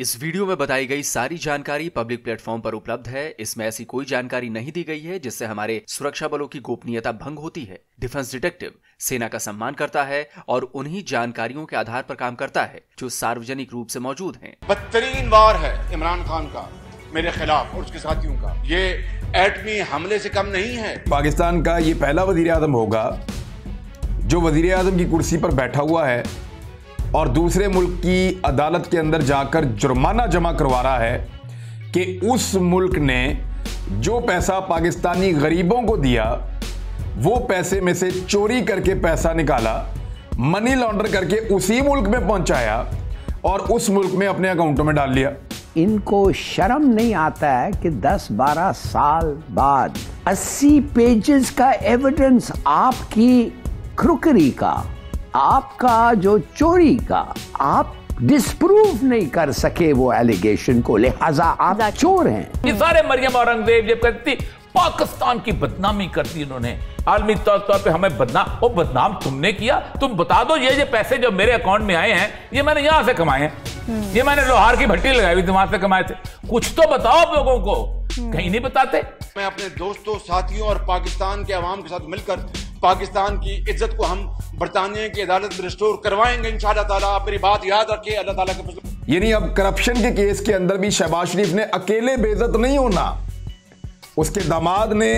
इस वीडियो में बताई गई सारी जानकारी पब्लिक प्लेटफॉर्म पर उपलब्ध है इसमें ऐसी कोई जानकारी नहीं दी गई है जिससे हमारे सुरक्षा बलों की गोपनीयता भंग होती है डिफेंस डिटेक्टिव सेना का सम्मान करता है और उन्हीं जानकारियों के आधार पर काम करता है जो सार्वजनिक रूप से मौजूद है बदतरीन वार है इमरान खान का मेरे खिलाफ और उसके साथियों का ये एटमी हमले से कम नहीं है पाकिस्तान का ये पहला वजीर होगा जो वजीर की कुर्सी पर बैठा हुआ है और दूसरे मुल्क की अदालत के अंदर जाकर जुर्माना जमा करवा रहा है कि उस मुल्क ने जो पैसा पाकिस्तानी गरीबों को दिया वो पैसे में से चोरी करके पैसा निकाला मनी लॉन्डर करके उसी मुल्क में पहुंचाया और उस मुल्क में अपने अकाउंटों में डाल लिया इनको शर्म नहीं आता है कि 10-12 साल बाद 80 पेजेस का एविडेंस आपकी क्रुकरी का आपका जो चोरी का आप डिस्प्रूव नहीं कर सके वो एलिगेशन को लिहाजा आप चोर हैं ये सारे मरियम औरंगजेब जब करती पाकिस्तान की बदनामी कर दी उन्होंने आलमी तौर तौर पे हमें बदनाम वो बदनाम तुमने किया तुम बता दो ये ये पैसे जो मेरे अकाउंट में आए हैं ये मैंने यहाँ से कमाए हैं हम्म। ये मैंने लोहार की भट्टी लगाई हुई थी वहां से कमाए थे कुछ तो बताओ आप लोगों को हम्म। कहीं नहीं बताते मैं अपने दोस्तों साथियों और पाकिस्तान के आवाम के साथ मिलकर पाकिस्तान की इज्जत को हम बरतानिया की अदालत में रिस्टोर करवाएंगे इन ताला आप मेरी बात याद रखिए अल्लाह ताला के यानी अब करप्शन के केस के अंदर भी शहबाज शरीफ ने अकेले बेजत नहीं होना उसके दामाद ने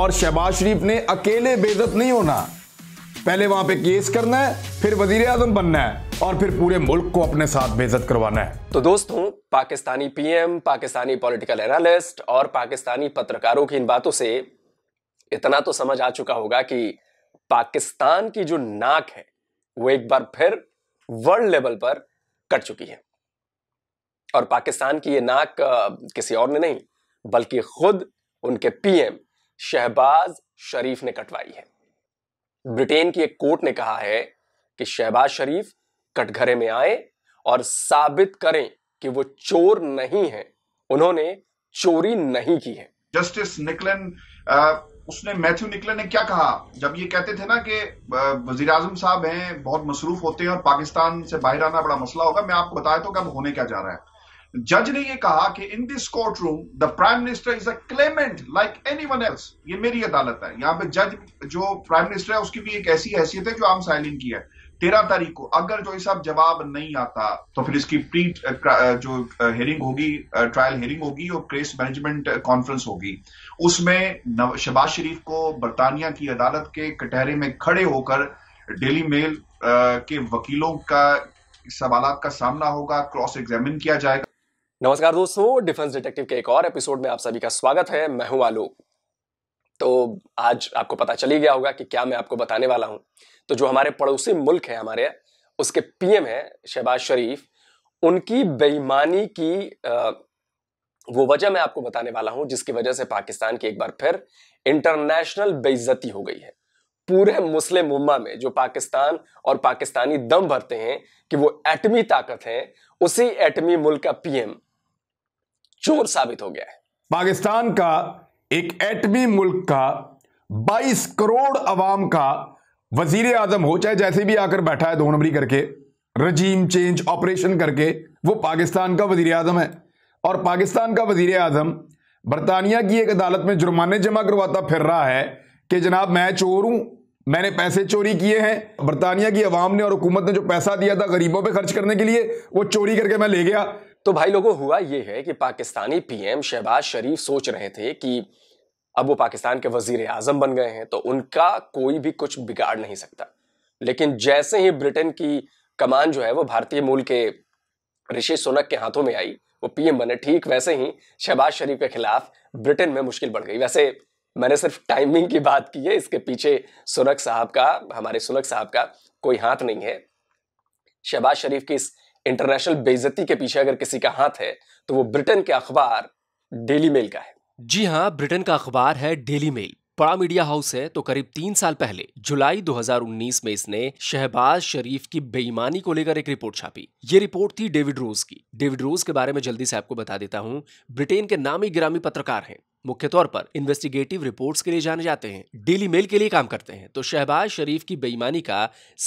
और शहबाज शरीफ ने अकेले बेजत नहीं होना पहले वहां पे केस करना है फिर वजीर आजम बनना है और फिर पूरे मुल्क को अपने साथ बेजत करवाना है तो दोस्तों Pakistani PM Pakistani political analyst और पाकिस्तानी पत्रकारों की इन बातों से इतना तो समझ आ चुका होगा कि पाकिस्तान की जो नाक है वो एक बार फिर वर्ल्ड लेवल पर कट चुकी है और पाकिस्तान की ये नाक किसी और ने नहीं बल्कि खुद उनके पीएम शहबाज शरीफ ने कटवाई है ब्रिटेन की एक कोर्ट ने कहा है कि शहबाज शरीफ कटघरे में आए और साबित करें कि वो चोर नहीं है उन्होंने चोरी नहीं की है जस्टिस निकलन uh... उसने मैथ्यू निकले ने क्या कहा जब ये कहते थे ना कि वजीर आजम साहब हैं बहुत मसरूफ होते हैं और पाकिस्तान से बाहर आना बड़ा मसला होगा मैं आपको बताया तो कब होने क्या जा रहा है जज ने ये कहा कि in this court room the prime minister is a claimant like anyone else ये मेरी अदालत है यहाँ पे जज जो प्राइम मिनिस्टर है उसकी भी एक ऐसी हैसियत है जो आम साइलिंग की है तेरह तारीख को अगर जो साहब जवाब नहीं आता तो फिर इसकी प्री uh, uh, जो हेयरिंग uh, होगी ट्रायल हेयरिंग होगी और क्रेस मैनेजमेंट कॉन्फ्रेंस होगी उसमें शबाज शरीफ को बरतानिया की अदालत के कटहरे में खड़े होकर डेली मेल के वकीलों का सवाल का सामना होगा क्रॉस एग्जामिन किया जाएगा नमस्कार दोस्तों डिफेंस डिटेक्टिव के एक और एपिसोड में आप सभी का स्वागत है मैं हूं आलोक तो आज आपको पता चल ही गया होगा कि क्या मैं आपको बताने वाला हूं तो जो हमारे पड़ोसी मुल्क है हमारे उसके पीएम है शहबाज शरीफ उनकी बेईमानी की आ, वो वजह मैं आपको बताने वाला हूं जिसकी वजह से पाकिस्तान की एक बार फिर इंटरनेशनल बेइज्जती हो गई है पूरे मुस्लिम उम्मा में जो पाकिस्तान और पाकिस्तानी दम भरते हैं कि वो एटमी ताकत है उसी एटमी मुल्क का पीएम चोर साबित हो गया है पाकिस्तान का एक एटमी मुल्क का 22 करोड़ अवाम का वजीर आजम हो चाहे जैसे भी आकर बैठा है दो नंबरी करके रजीम चेंज ऑपरेशन करके वो पाकिस्तान का वजीर आजम है और पाकिस्तान का वजीर आजम बरतानिया की एक अदालत में जुर्माने जमा करवाता फिर रहा है कि जनाब मैं चोर हूं मैंने पैसे चोरी किए हैं बरतानिया की अवाम ने और हुकूमत ने जो पैसा दिया था गरीबों पर खर्च करने के लिए वो चोरी करके मैं ले गया तो भाई लोगों हुआ ये है कि पाकिस्तानी पीएम शहबाज शरीफ सोच रहे थे कि अब वो पाकिस्तान के वजीर आजम बन गए हैं तो उनका कोई भी कुछ बिगाड़ नहीं सकता लेकिन जैसे ही ब्रिटेन की कमान जो है वो भारतीय मूल के ऋषि सोनक के हाथों में आई वो पीएम बने ठीक वैसे ही शहबाज शरीफ के खिलाफ ब्रिटेन में मुश्किल बढ़ गई वैसे मैंने सिर्फ टाइमिंग की बात की है इसके पीछे सुनक साहब का हमारे सुनक साहब का कोई हाथ नहीं है शहबाज शरीफ की इस इंटरनेशनल बेइज्जती के पीछे अगर किसी का हाथ है तो वो ब्रिटेन के अखबार डेली मेल का है जी हाँ ब्रिटेन का अखबार है डेली मेल बड़ा मीडिया हाउस है तो करीब तीन साल पहले जुलाई 2019 में इसने शहबाज शरीफ की बेईमानी को लेकर एक रिपोर्ट छापी ये रिपोर्ट थी डेविड रोज की डेविड रोज के बारे में जल्दी से आपको बता देता हूँ ब्रिटेन के नामी ग्रामी पत्रकार हैं मुख्य तौर पर इन्वेस्टिगेटिव रिपोर्ट्स के लिए जाने जाते हैं डेली मेल के लिए काम करते हैं तो शहबाज शरीफ की बेईमानी का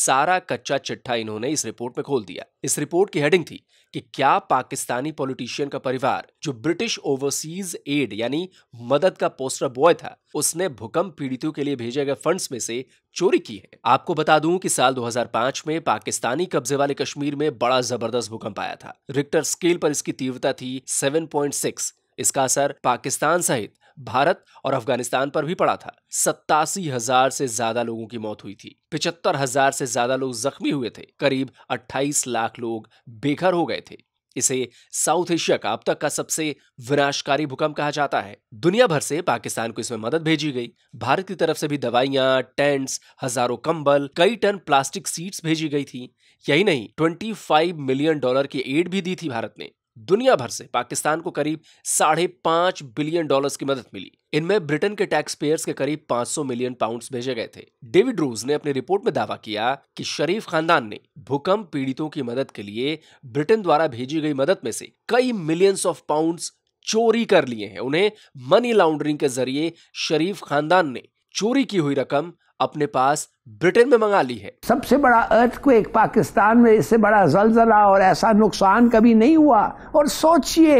सारा कच्चा चिट्ठा इन्होंने इस रिपोर्ट में खोल दिया इस रिपोर्ट की हेडिंग थी कि क्या पाकिस्तानी पॉलिटिशियन का परिवार जो ब्रिटिश ओवरसीज एड यानी मदद का पोस्टर बॉय था उसने भूकंप पीड़ितों के लिए भेजे गए फंड्स में से चोरी की है आपको बता दूं कि साल 2005 में पाकिस्तानी कब्जे वाले कश्मीर में बड़ा जबरदस्त भूकंप आया था रिक्टर स्केल पर इसकी तीव्रता थी 7.6 इसका असर पाकिस्तान सहित भारत और अफगानिस्तान पर भी पड़ा था सत्तासी हजार से ज्यादा लोगों की मौत हुई थी पिछहत्तर हजार से ज्यादा लोग जख्मी हुए थे करीब 28 लाख लोग बेघर हो गए थे इसे साउथ एशिया का अब तक का सबसे विनाशकारी भूकंप कहा जाता है दुनिया भर से पाकिस्तान को इसमें मदद भेजी गई भारत की तरफ से भी दवाइयां टेंट्स हजारों कंबल कई टन प्लास्टिक सीट्स भेजी गई थी यही नहीं 25 मिलियन डॉलर की एड भी दी थी भारत ने दुनिया भर से पाकिस्तान को करीब साढ़े पांच बिलियन डॉलर्स की मदद मिली इनमें ब्रिटेन के टैक्स पेयर्स के करीब 500 मिलियन पाउंड्स भेजे गए थे डेविड रोज ने अपनी रिपोर्ट में दावा किया कि शरीफ खानदान ने भूकंप पीड़ितों की मदद के लिए ब्रिटेन द्वारा भेजी गई मदद में से कई मिलियंस ऑफ पाउंड्स चोरी कर लिए हैं उन्हें मनी लॉन्ड्रिंग के जरिए शरीफ खानदान ने चोरी की हुई रकम अपने पास ब्रिटेन में मंगा ली है सबसे बड़ा अर्थ को एक पाकिस्तान में इससे बड़ा जलजला और ऐसा नुकसान कभी नहीं हुआ और सोचिए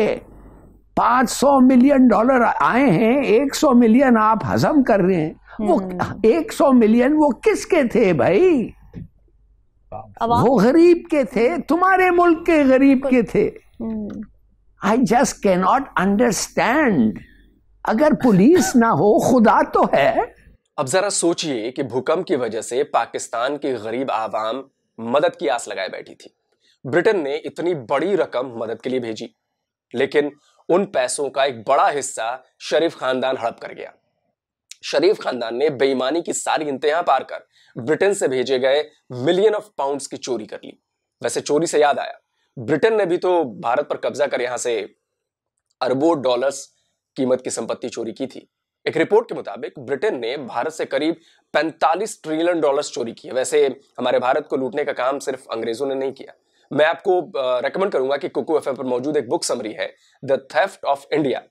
500 मिलियन डॉलर आए हैं 100 मिलियन आप हजम कर रहे हैं वो 100 हम्म। मिलियन वो किसके थे भाई वो गरीब के थे तुम्हारे मुल्क के गरीब के थे आई जस्ट कैनॉट अंडरस्टैंड अगर पुलिस ना हो खुदा तो है अब जरा सोचिए कि भूकंप की वजह से पाकिस्तान की गरीब आवाम मदद की आस लगाए बैठी थी ब्रिटेन ने इतनी बड़ी रकम मदद के लिए भेजी लेकिन उन पैसों का एक बड़ा हिस्सा शरीफ खानदान हड़प कर गया शरीफ खानदान ने बेईमानी की सारी इंतहा पार कर ब्रिटेन से भेजे गए मिलियन ऑफ पाउंड्स की चोरी कर ली वैसे चोरी से याद आया ब्रिटेन ने भी तो भारत पर कब्जा कर यहां से अरबों डॉलर्स कीमत की संपत्ति चोरी की थी एक रिपोर्ट के मुताबिक ब्रिटेन ने भारत से करीब 45 ट्रिलियन डॉलर चोरी किए वैसे हमारे भारत को लूटने का काम सिर्फ अंग्रेजों ने नहीं किया मैं आपको रेकमेंड करूंगा कि कुकू एफ पर मौजूद एक बुक समरी है द थेफ्ट ऑफ इंडिया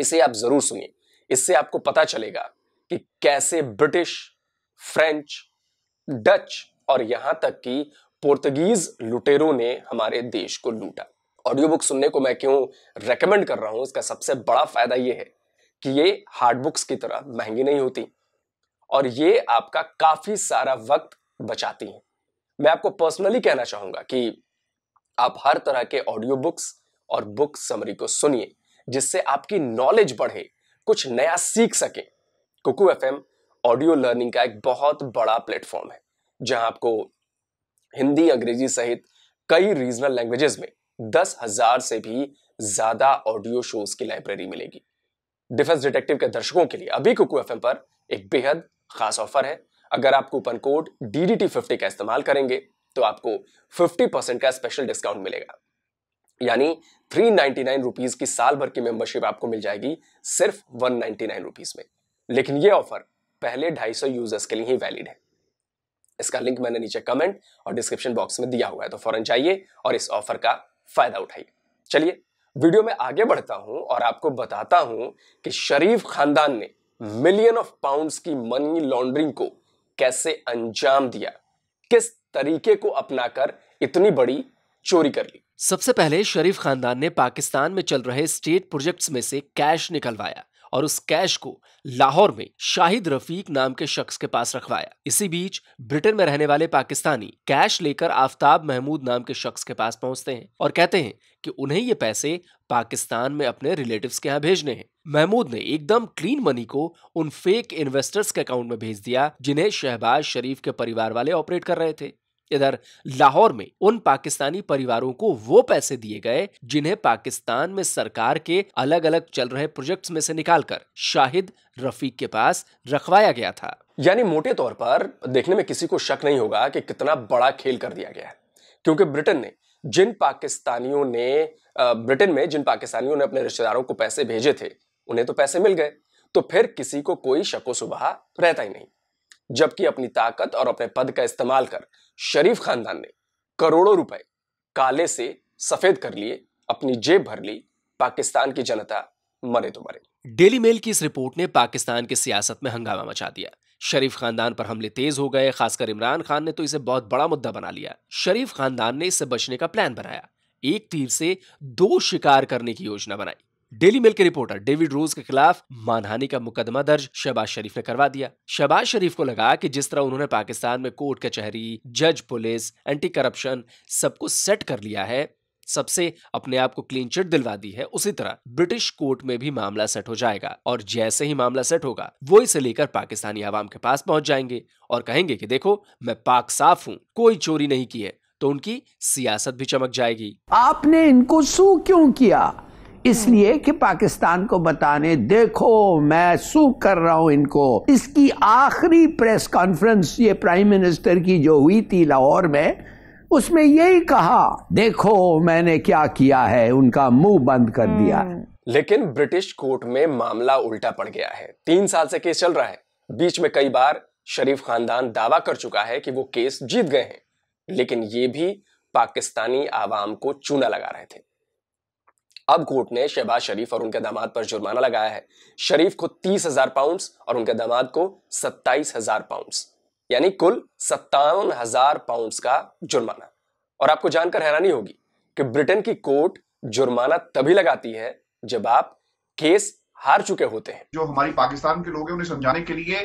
इसे आप जरूर सुनिए इससे आपको पता चलेगा कि कैसे ब्रिटिश फ्रेंच डच और यहां तक कि पोर्तुगीज लुटेरों ने हमारे देश को लूटा ऑडियो बुक सुनने को मैं क्यों रेकमेंड कर रहा हूं इसका सबसे बड़ा फायदा यह है कि ये हार्ड बुक्स की तरह महंगी नहीं होती और ये आपका काफी सारा वक्त बचाती हैं मैं आपको पर्सनली कहना चाहूंगा कि आप हर तरह के ऑडियो बुक्स और बुक समरी को सुनिए जिससे आपकी नॉलेज बढ़े कुछ नया सीख सकें कुकू एफ ऑडियो लर्निंग का एक बहुत बड़ा प्लेटफॉर्म है जहां आपको हिंदी अंग्रेजी सहित कई रीजनल लैंग्वेजेस में दस हजार से भी ज्यादा ऑडियो शोज की लाइब्रेरी मिलेगी डिफेंस डिटेक्टिव के दर्शकों के लिए अभी कुकू एफ पर एक बेहद खास ऑफर है अगर आप coupon code D D T fifty का इस्तेमाल करेंगे तो आपको फिफ्टी परसेंट का स्पेशल डिस्काउंट मिलेगा यानी थ्री नाइनटी नाइन रुपीज की साल भर की मेंबरशिप आपको मिल जाएगी सिर्फ वन नाइन्टी नाइन रुपीज में लेकिन यह ऑफर पहले ढाई सौ यूजर्स के लिए ही वैलिड है इसका लिंक मैंने नीचे कमेंट और डिस्क्रिप्शन बॉक्स में दिया हुआ है तो फौरन जाइए और इस ऑफर का फायदा उठाइए चलिए वीडियो में आगे बढ़ता हूं और आपको बताता हूं कि शरीफ खानदान ने मिलियन ऑफ पाउंड्स की मनी लॉन्ड्रिंग को कैसे अंजाम दिया किस तरीके को अपनाकर इतनी बड़ी चोरी कर ली सबसे पहले शरीफ खानदान ने पाकिस्तान में चल रहे स्टेट प्रोजेक्ट्स में से कैश निकलवाया और उस कैश को लाहौर में शाहिद रफीक नाम के शख्स के पास रखवाया इसी बीच ब्रिटेन में रहने वाले पाकिस्तानी कैश लेकर आफ्ताब महमूद नाम के शख्स के पास पहुंचते हैं और कहते हैं कि उन्हें ये पैसे पाकिस्तान में अपने रिलेटिव्स के यहाँ भेजने हैं महमूद ने एकदम क्लीन मनी को उन फेक इन्वेस्टर्स के अकाउंट में भेज दिया जिन्हें शहबाज शरीफ के परिवार वाले ऑपरेट कर रहे थे इधर लाहौर में उन पाकिस्तानी परिवारों को वो पैसे दिए गए जिन्हें पाकिस्तान में सरकार के अलग अलग चल रहे प्रोजेक्ट्स में से निकालकर शाहिद रफीक के पास रखवाया गया था यानी मोटे तौर पर देखने में किसी को शक नहीं होगा कि कितना बड़ा खेल कर दिया गया है क्योंकि ब्रिटेन ने जिन पाकिस्तानियों ने ब्रिटेन में जिन पाकिस्तानियों ने अपने रिश्तेदारों को पैसे भेजे थे उन्हें तो पैसे मिल गए तो फिर किसी को कोई शको सुबह रहता ही नहीं जबकि अपनी ताकत और अपने पद का इस्तेमाल कर शरीफ खानदान ने करोड़ों रुपए काले से सफेद कर लिए अपनी जेब भर ली पाकिस्तान की जनता मरे तो मरे डेली मेल की इस रिपोर्ट ने पाकिस्तान की सियासत में हंगामा मचा दिया शरीफ खानदान पर हमले तेज हो गए खासकर इमरान खान ने तो इसे बहुत बड़ा मुद्दा बना लिया शरीफ खानदान ने इससे बचने का प्लान बनाया एक तीर से दो शिकार करने की योजना बनाई डेली मेल के रिपोर्टर डेविड रोज के खिलाफ मानहानि का मुकदमा दर्ज शहबाज शरीफ ने करवा दिया शहबाज शरीफ को लगा कि जिस तरह उन्होंने पाकिस्तान में कोर्ट कचहरी जज पुलिस एंटी करप्शन सबको सेट कर लिया है सबसे अपने आप को क्लीन चिट दिलवा दी है उसी तरह ब्रिटिश कोर्ट में भी मामला सेट हो जाएगा और जैसे ही मामला सेट होगा वो इसे लेकर पाकिस्तानी आवाम के पास पहुंच जाएंगे और कहेंगे कि देखो मैं पाक साफ हूँ कोई चोरी नहीं की है तो उनकी सियासत भी चमक जाएगी आपने इनको सू क्यों किया इसलिए कि पाकिस्तान को बताने देखो मैं सूख कर रहा हूं इनको इसकी आखिरी प्रेस कॉन्फ्रेंस ये प्राइम मिनिस्टर की जो हुई थी लाहौर में उसमें यही कहा देखो मैंने क्या किया है उनका मुंह बंद कर दिया हम्म। लेकिन ब्रिटिश कोर्ट में मामला उल्टा पड़ गया है तीन साल से केस चल रहा है बीच में कई बार शरीफ खानदान दावा कर चुका है कि वो केस जीत गए हैं लेकिन ये भी पाकिस्तानी आवाम को चूना लगा रहे थे अब कोर्ट ने शहबाज शरीफ और उनके दामाद पर जुर्माना लगाया है शरीफ को तीस हजार पाउंड और उनके दामाद को सत्ताईस हजार पाउंड यानी कुल सत्तावन हजार पाउंड का जुर्माना और आपको जानकर हैरानी होगी कि ब्रिटेन की कोर्ट जुर्माना तभी लगाती है जब आप केस हार चुके होते हैं जो हमारी पाकिस्तान के लोग हैं उन्हें समझाने के लिए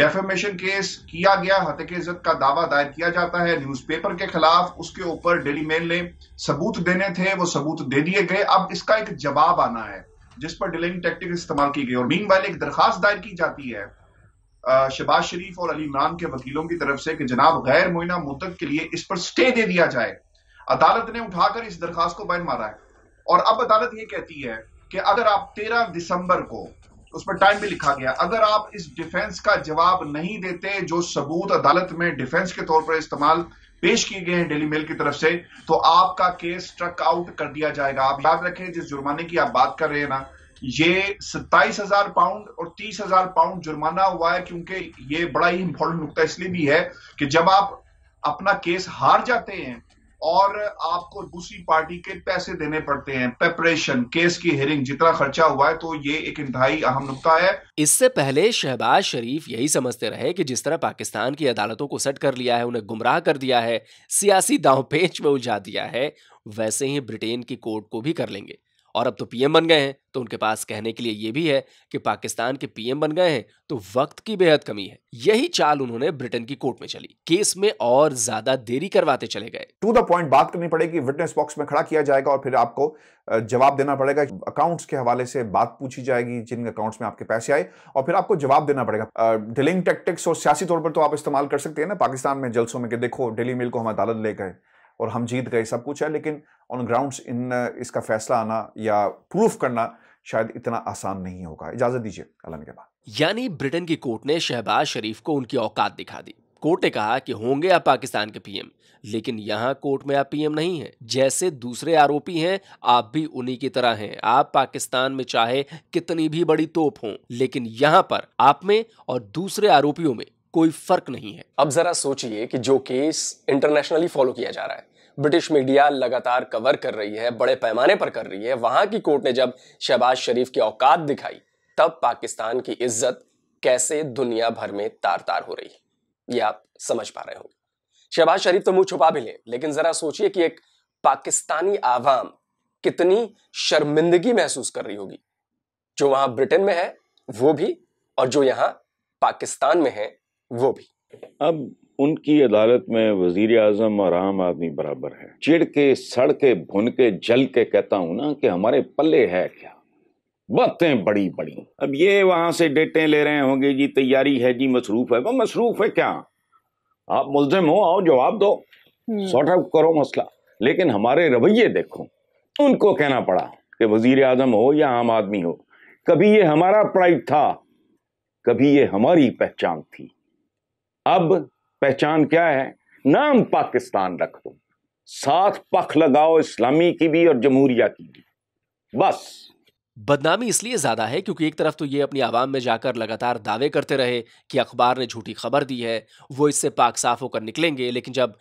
डेफेमेशन केस किया गया के इज्जत का दावा दायर किया जाता है न्यूज़पेपर के खिलाफ उसके ऊपर डेली मेल ने सबूत देने थे वो सबूत दे दिए गए अब इसका एक जवाब आना है जिस पर डिलेइंग टैक्टिक इस्तेमाल की गई और मीन वाले एक दरखास्त दायर की जाती है शहबाज शरीफ और अली इमरान के वकीलों की तरफ से कि जनाब गैर मुइना मुतक के लिए इस पर स्टे दे दिया जाए अदालत ने उठाकर इस दरखास्त को बैन मारा है और अब अदालत ये कहती है कि अगर आप 13 दिसंबर को उस पर टाइम भी लिखा गया अगर आप इस डिफेंस का जवाब नहीं देते जो सबूत अदालत में डिफेंस के तौर पर इस्तेमाल पेश किए गए हैं डेली मेल की तरफ से तो आपका केस ट्रक आउट कर दिया जाएगा आप याद रखें जिस जुर्माने की आप बात कर रहे हैं ना ये सत्ताईस हजार पाउंड और तीस हजार पाउंड जुर्माना हुआ है क्योंकि ये बड़ा ही इंपॉर्टेंट नुकता इसलिए भी है कि जब आप अपना केस हार जाते हैं और आपको दूसरी पार्टी के पैसे देने पड़ते हैं प्रेपरेशन केस की हेयरिंग जितना खर्चा हुआ है तो ये एक इंतहाई अहम नुकता है इससे पहले शहबाज शरीफ यही समझते रहे कि जिस तरह पाकिस्तान की अदालतों को सेट कर लिया है उन्हें गुमराह कर दिया है सियासी दाव पेच में उलझा दिया है वैसे ही ब्रिटेन की कोर्ट को भी कर लेंगे और अब तो पीएम बन गए हैं तो उनके पास कहने के लिए यह भी है कि पाकिस्तान के पीएम बन गए हैं तो वक्त की बेहद कमी है यही चाल उन्होंने ब्रिटेन की कोर्ट में चली केस में और ज्यादा देरी करवाते चले गए टू द पॉइंट बात करनी पड़ेगी विटनेस बॉक्स में खड़ा किया जाएगा और फिर आपको जवाब देना पड़ेगा अकाउंट्स के हवाले से बात पूछी जाएगी जिन अकाउंट्स में आपके पैसे आए और फिर आपको जवाब देना पड़ेगा डिलिंग टेक्टिक्स और सियासी तौर पर तो आप इस्तेमाल कर सकते हैं ना पाकिस्तान में जलसों में कि देखो डेली मिल को हम अदालत ले गए और हम जीत गए सब कुछ है लेकिन ऑन ग्राउंड्स इन इसका फैसला आना या प्रूफ करना शायद इतना आसान नहीं होगा इजाजत दीजिए अलन के बाद यानी ब्रिटेन की कोर्ट ने शहबाज शरीफ को उनकी औकात दिखा दी कोर्ट ने कहा कि होंगे आप पाकिस्तान के पीएम लेकिन यहाँ कोर्ट में आप पीएम नहीं हैं जैसे दूसरे आरोपी हैं आप भी उन्हीं की तरह हैं आप पाकिस्तान में चाहे कितनी भी बड़ी तोप हो लेकिन यहाँ पर आप में और दूसरे आरोपियों में कोई फर्क नहीं है अब जरा सोचिए कि जो केस इंटरनेशनली फॉलो किया जा रहा है ब्रिटिश मीडिया लगातार कवर कर रही है बड़े पैमाने पर कर रही है वहां की कोर्ट ने जब शहबाज शरीफ की औकात दिखाई तब पाकिस्तान की इज्जत कैसे दुनिया भर में तार तार हो रही है ये आप समझ पा रहे होंगे शहबाज शरीफ तो मुंह छुपा भी लें लेकिन जरा सोचिए कि एक पाकिस्तानी आवाम कितनी शर्मिंदगी महसूस कर रही होगी जो वहां ब्रिटेन में है वो भी और जो यहां पाकिस्तान में है वो भी अब उनकी अदालत में वजीर अजम और आम आदमी बराबर है चिड़ के सड़ के भुन के जल के कहता हूं ना कि हमारे पल्ले है क्या बातें बड़ी बड़ी अब ये वहां से डेटें ले रहे होंगे जी तैयारी है जी मसरूफ है वो मसरूफ है क्या आप मुलजिम हो आओ जवाब दो हम्म। सॉर्ट आउट करो मसला लेकिन हमारे रवैये देखो उनको कहना पड़ा कि वजीर आजम हो या आम आदमी हो कभी ये हमारा प्राइड था कभी ये हमारी पहचान थी अब पहचान क्या है नाम पाकिस्तान रख दो साथ पख लगाओ इस्लामी की भी और जमहूरिया की भी बस बदनामी इसलिए ज़्यादा है क्योंकि एक तरफ तो ये अपनी आवाम में जाकर लगातार दावे करते रहे कि अखबार ने झूठी खबर दी है वो इससे पाक साफ होकर निकलेंगे लेकिन जब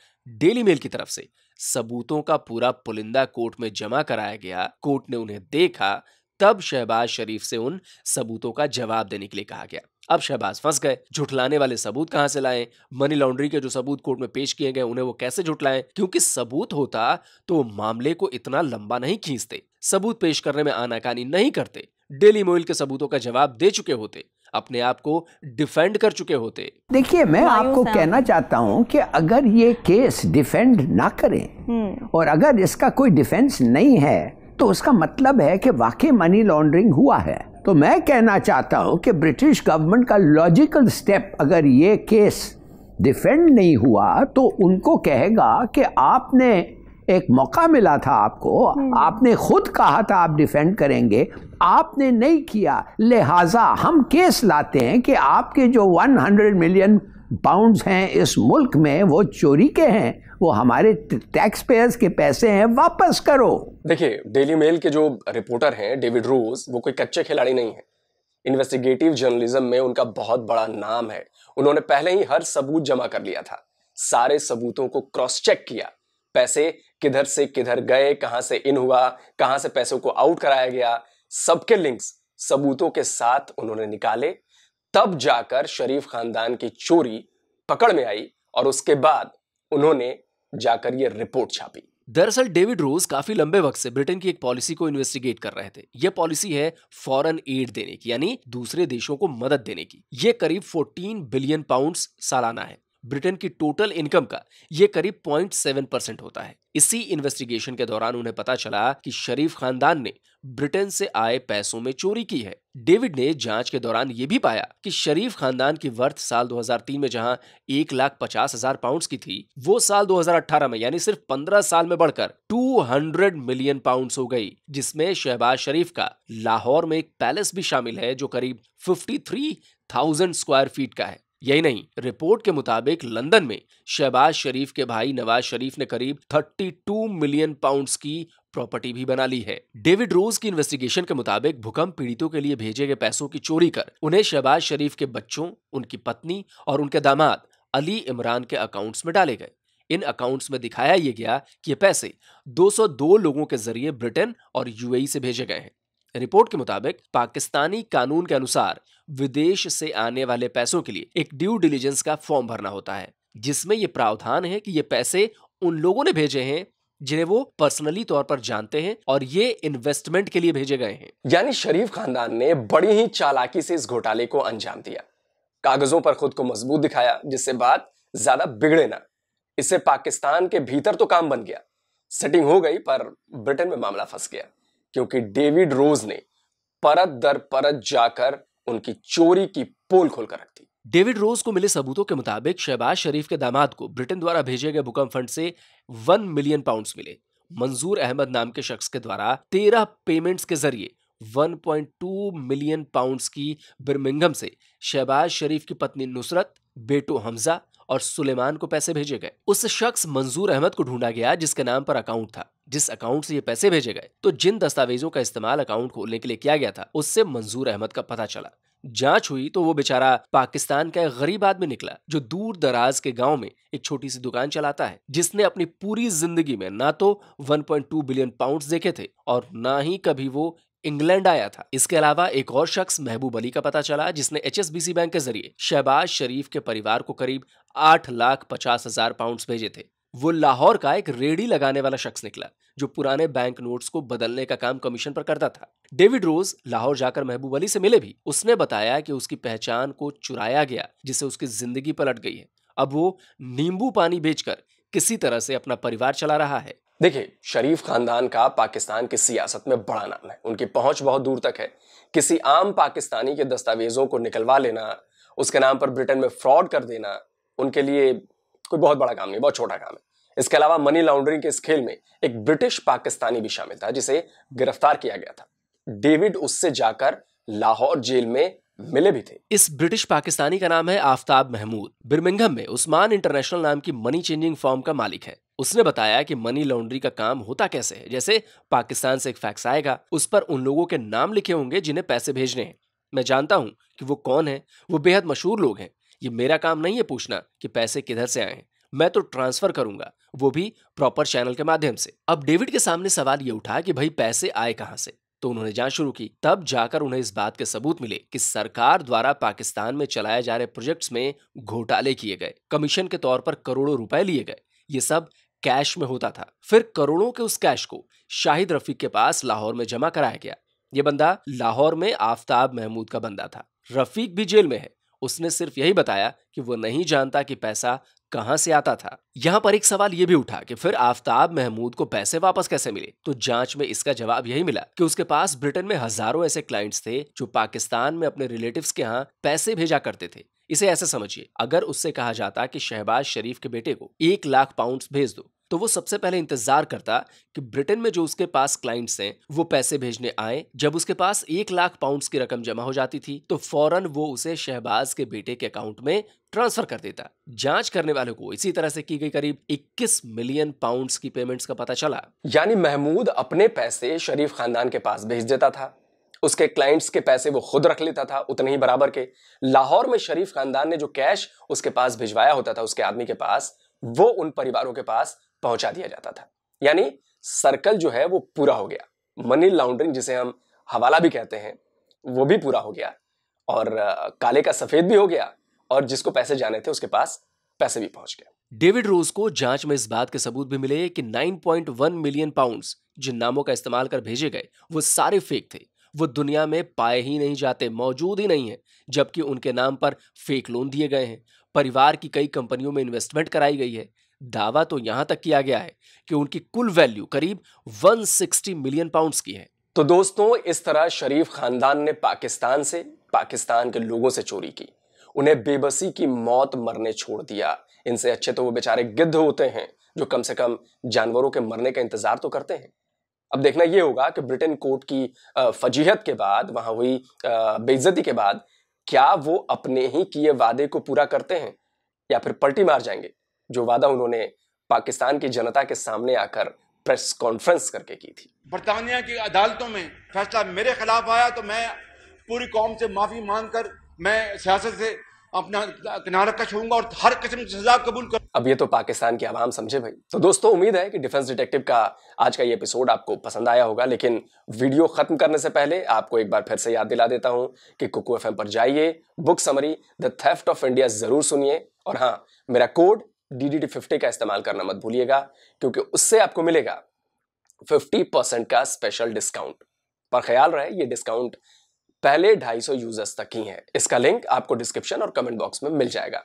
डेली मेल की तरफ से सबूतों का पूरा पुलिंदा कोर्ट में जमा कराया गया कोर्ट ने उन्हें देखा तब शहबाज शरीफ से उन सबूतों का जवाब देने के लिए कहा गया अब शहबाज फंस गए झुठलाने वाले सबूत कहां से लाए मनी लॉन्ड्री के जो सबूत कोर्ट में पेश किए गए उन्हें वो कैसे झुटलाए क्योंकि सबूत होता तो मामले को इतना लंबा नहीं खींचते सबूत पेश करने में आनाकानी नहीं करते डेली मोइल के सबूतों का जवाब दे चुके होते अपने आप को डिफेंड कर चुके होते देखिए मैं आपको कहना चाहता हूं कि अगर ये केस डिफेंड ना करें हम्म। और अगर इसका कोई डिफेंस नहीं है तो उसका मतलब है कि वाकई मनी लॉन्ड्रिंग हुआ है तो मैं कहना चाहता हूं कि ब्रिटिश गवर्नमेंट का लॉजिकल स्टेप अगर ये केस डिफेंड नहीं हुआ तो उनको कहेगा कि आपने एक मौका मिला था आपको हम्म। आपने खुद कहा था आप डिफेंड करेंगे आपने नहीं किया लिहाजा हम केस लाते हैं कि आपके जो 100 मिलियन पाउंड्स हैं इस मुल्क में वो चोरी के हैं वो हमारे टैक्स पेयर्स के पैसे हैं वापस करो देखिए डेली मेल के जो रिपोर्टर हैं डेविड रूज वो कोई कच्चे खिलाड़ी नहीं है इन्वेस्टिगेटिव जर्नलिज्म में उनका बहुत बड़ा नाम है उन्होंने पहले ही हर सबूत जमा कर लिया था सारे सबूतों को क्रॉस चेक किया पैसे किधर से किधर गए कहां से इन हुआ कहां से पैसों को आउट कराया गया सबके लिंक्स सबूतों के साथ उन्होंने निकाले तब जाकर शरीफ खानदान की चोरी पकड़ में आई और उसके बाद उन्होंने जाकर ये रिपोर्ट छापी दरअसल डेविड रोज काफी लंबे वक्त से ब्रिटेन की एक पॉलिसी को इन्वेस्टिगेट कर रहे थे यह पॉलिसी है फॉरेन एड देने की यानी दूसरे देशों को मदद देने की यह करीब 14 बिलियन पाउंड्स सालाना है ब्रिटेन की टोटल इनकम का ये करीब पॉइंट सेवन परसेंट होता है इसी इन्वेस्टिगेशन के दौरान उन्हें पता चला कि शरीफ खानदान ने ब्रिटेन से आए पैसों में चोरी की है डेविड ने जांच के दौरान ये भी पाया कि शरीफ खानदान की वर्थ साल 2003 में जहां एक लाख पचास हजार पाउंड की थी वो साल 2018 में यानी सिर्फ 15 साल में बढ़कर 200 मिलियन पाउंड हो गई जिसमें शहबाज शरीफ का लाहौर में एक पैलेस भी शामिल है जो करीब फिफ्टी स्क्वायर फीट का है यही नहीं रिपोर्ट के मुताबिक लंदन में शहबाज शरीफ के भाई नवाज शरीफ ने करीब 32 मिलियन पाउंड्स की प्रॉपर्टी भी बना ली है डेविड रोज की इन्वेस्टिगेशन के मुताबिक भूकंप पीड़ितों के लिए भेजे गए पैसों की चोरी कर उन्हें शहबाज शरीफ के बच्चों उनकी पत्नी और उनके दामाद अली इमरान के अकाउंट्स में डाले गए इन अकाउंट्स में दिखाया यह गया कि ये पैसे 202 लोगों के जरिए ब्रिटेन और यूएई से भेजे गए हैं रिपोर्ट के मुताबिक पाकिस्तानी कानून के अनुसार विदेश से आने वाले पैसों के लिए एक ड्यू डिलीजेंस का फॉर्म भरना होता है जिसमें यह प्रावधान है कि ये पैसे उन लोगों ने भेजे हैं जिन्हें वो पर्सनली तौर पर जानते हैं और ये इन्वेस्टमेंट के लिए भेजे गए हैं यानी शरीफ खानदान ने बड़ी ही चालाकी से इस घोटाले को अंजाम दिया कागजों पर खुद को मजबूत दिखाया जिससे बात ज्यादा बिगड़े ना इससे पाकिस्तान के भीतर तो काम बन गया सेटिंग हो गई पर ब्रिटेन में मामला फंस गया क्योंकि डेविड रोज ने परत दर परत जाकर उनकी चोरी की पोल खोलकर रख दी डेविड रोज को मिले सबूतों के मुताबिक शहबाज शरीफ के दामाद को ब्रिटेन द्वारा भेजे गए भूकंप फंड से वन मिलियन पाउंड मिले मंजूर अहमद नाम के शख्स के द्वारा तेरह पेमेंट्स के जरिए 1.2 मिलियन पाउंड्स की बिरमिंगम से शहबाज शरीफ की पत्नी नुसरत बेटो हमजा और सुलेमान को पैसे भेजे गए उस शख्स मंजूर अहमद को ढूंढा गया जिसके नाम पर अकाउंट था जिस अकाउंट से ये पैसे भेजे गए तो जिन दस्तावेजों का इस्तेमाल अकाउंट खोलने के लिए किया गया था उससे मंजूर अहमद का पता चला जांच हुई तो वो बेचारा पाकिस्तान का एक गरीब आदमी निकला जो दूर दराज के गांव में एक छोटी सी दुकान चलाता है जिसने अपनी पूरी जिंदगी में ना तो 1.2 बिलियन पाउंड्स देखे थे और ना ही कभी वो इंग्लैंड आया था इसके अलावा एक और शख्स महबूब अली का पता चला जिसने एच बैंक के जरिए शहबाज शरीफ के परिवार को करीब आठ लाख पचास हजार पाउंड भेजे थे वो लाहौर का एक रेडी लगाने वाला शख्स निकला जो पुराने बैंक नोट्स को बदलने का काम कमीशन पर करता था डेविड रोज लाहौर जाकर महबूब अली से मिले भी उसने बताया कि उसकी पहचान को चुराया गया जिसे उसकी जिंदगी पलट गई है अब वो नींबू पानी बेचकर किसी तरह से अपना परिवार चला रहा है देखिए शरीफ खानदान का पाकिस्तान की सियासत में बड़ा नाम है उनकी पहुंच बहुत दूर तक है किसी आम पाकिस्तानी के दस्तावेजों को निकलवा लेना उसके नाम पर ब्रिटेन में फ्रॉड कर देना उनके लिए कोई बहुत बड़ा काम नहीं बहुत छोटा काम है इसके अलावा मनी लॉन्ड्रिंग के खेल में एक ब्रिटिश पाकिस्तानी भी शामिल था जिसे गिरफ्तार किया गया था डेविड उससे जाकर लाहौर जेल में मिले भी थे इस ब्रिटिश पाकिस्तानी का नाम है आफ्ताब महमूद बिरमिंगम में उस्मान इंटरनेशनल नाम की मनी चेंजिंग फॉर्म का मालिक है उसने बताया कि मनी लॉन्ड्री का काम होता कैसे है जैसे पाकिस्तान से एक फैक्स आएगा उस पर उन लोगों के नाम लिखे होंगे जिन्हें पैसे भेजने हैं मैं जानता हूँ कि वो कौन है वो बेहद मशहूर लोग हैं ये मेरा काम नहीं है पूछना कि पैसे किधर से आए मैं तो ट्रांसफर करूंगा वो भी प्रॉपर चैनल के माध्यम से अब डेविड के सामने सवाल ये उठा कि भाई पैसे आए कहां से तो उन्होंने जांच शुरू की तब जाकर उन्हें इस बात के सबूत मिले कि सरकार द्वारा पाकिस्तान में चलाए जा रहे प्रोजेक्ट्स में घोटाले किए गए कमीशन के तौर पर करोड़ों रुपए लिए गए ये सब कैश में होता था फिर करोड़ों के उस कैश को शाहिद रफीक के पास लाहौर में जमा कराया गया ये बंदा लाहौर में आफ्ताब महमूद का बंदा था रफीक भी जेल में है उसने सिर्फ यही बताया कि वो नहीं जानता कि पैसा कहां से आता था यहां पर एक सवाल यह भी उठा कि फिर आफताब महमूद को पैसे वापस कैसे मिले तो जांच में इसका जवाब यही मिला कि उसके पास ब्रिटेन में हजारों ऐसे क्लाइंट्स थे जो पाकिस्तान में अपने रिलेटिव्स के यहाँ पैसे भेजा करते थे इसे ऐसे समझिए अगर उससे कहा जाता कि शहबाज शरीफ के बेटे को एक लाख पाउंड्स भेज दो तो वो सबसे पहले इंतजार करता कि ब्रिटेन में जो उसके पास क्लाइंट्स हैं वो पैसे भेजने आए जब उसके पास एक लाख पाउंड्स की रकम जमा हो जाती थी तो फौरन वो उसे शहबाज के बेटे के अकाउंट में ट्रांसफर कर देता जांच करने वालों को इसी तरह से की गई करीब 21 मिलियन पाउंड्स की पेमेंट्स का पता चला यानी महमूद अपने पैसे शरीफ खानदान के पास भेज देता था उसके क्लाइंट्स के पैसे वो खुद रख लेता था उतने ही बराबर के लाहौर में शरीफ खानदान ने जो कैश उसके पास भिजवाया होता था उसके आदमी के पास वो उन परिवारों के पास पहुंचा दिया जाता था यानी सर्कल जो है वो पूरा हो गया मनी लॉन्ड्रिंग जिसे हम हवाला भी कहते हैं वो भी पूरा हो गया और काले का सफेद भी हो गया और जिसको पैसे जाने थे उसके पास पैसे भी पहुंच गए डेविड रोज को जांच में इस बात के सबूत भी मिले कि 9.1 मिलियन पाउंड्स जिन नामों का इस्तेमाल कर भेजे गए वो सारे फेक थे वो दुनिया में पाए ही नहीं जाते मौजूद ही नहीं है जबकि उनके नाम पर फेक लोन दिए गए हैं परिवार की कई कंपनियों में इन्वेस्टमेंट कराई गई है दावा तो यहां तक किया गया है कि उनकी कुल वैल्यू करीब 160 मिलियन पाउंड्स की है तो दोस्तों इस तरह शरीफ खानदान ने पाकिस्तान से पाकिस्तान के लोगों से चोरी की उन्हें बेबसी की मौत मरने छोड़ दिया इनसे अच्छे तो वो बेचारे गिद्ध होते हैं जो कम से कम जानवरों के मरने का इंतजार तो करते हैं अब देखना यह होगा कि ब्रिटेन कोर्ट की फजीहत के बाद वहां हुई बेइज्जती के बाद क्या वो अपने ही किए वादे को पूरा करते हैं या फिर पलटी मार जाएंगे जो वादा उन्होंने पाकिस्तान की जनता के सामने आकर प्रेस कॉन्फ्रेंस करके की थी बरतानिया की अदालतों में फैसला मेरे खिलाफ आया तो मैं पूरी कौम से माफी मांग कर मैं सियासत से अपना किनारा कश और हर किस्म की सजा कबूल कर अब ये तो पाकिस्तान की आवाम समझे भाई तो दोस्तों उम्मीद है कि डिफेंस डिटेक्टिव का आज का ये एपिसोड आपको पसंद आया होगा लेकिन वीडियो खत्म करने से पहले आपको एक बार फिर से याद दिला देता हूँ कि कुकू एफ पर जाइए book summary the theft of India जरूर सुनिए और हाँ मेरा code D D T fifty का इस्तेमाल करना मत भूलिएगा क्योंकि उससे आपको मिलेगा फिफ्टी परसेंट का स्पेशल डिस्काउंट पर ख्याल रहे ये डिस्काउंट पहले ढाई सौ यूजर्स तक ही है इसका लिंक आपको डिस्क्रिप्शन और कमेंट बॉक्स में मिल जाएगा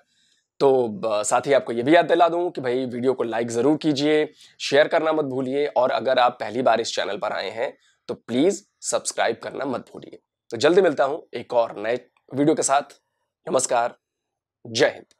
तो साथ ही आपको ये भी याद दिला दूं कि भाई वीडियो को लाइक ज़रूर कीजिए शेयर करना मत भूलिए और अगर आप पहली बार इस चैनल पर आए हैं तो प्लीज़ सब्सक्राइब करना मत भूलिए तो जल्दी मिलता हूं एक और नए वीडियो के साथ नमस्कार जय हिंद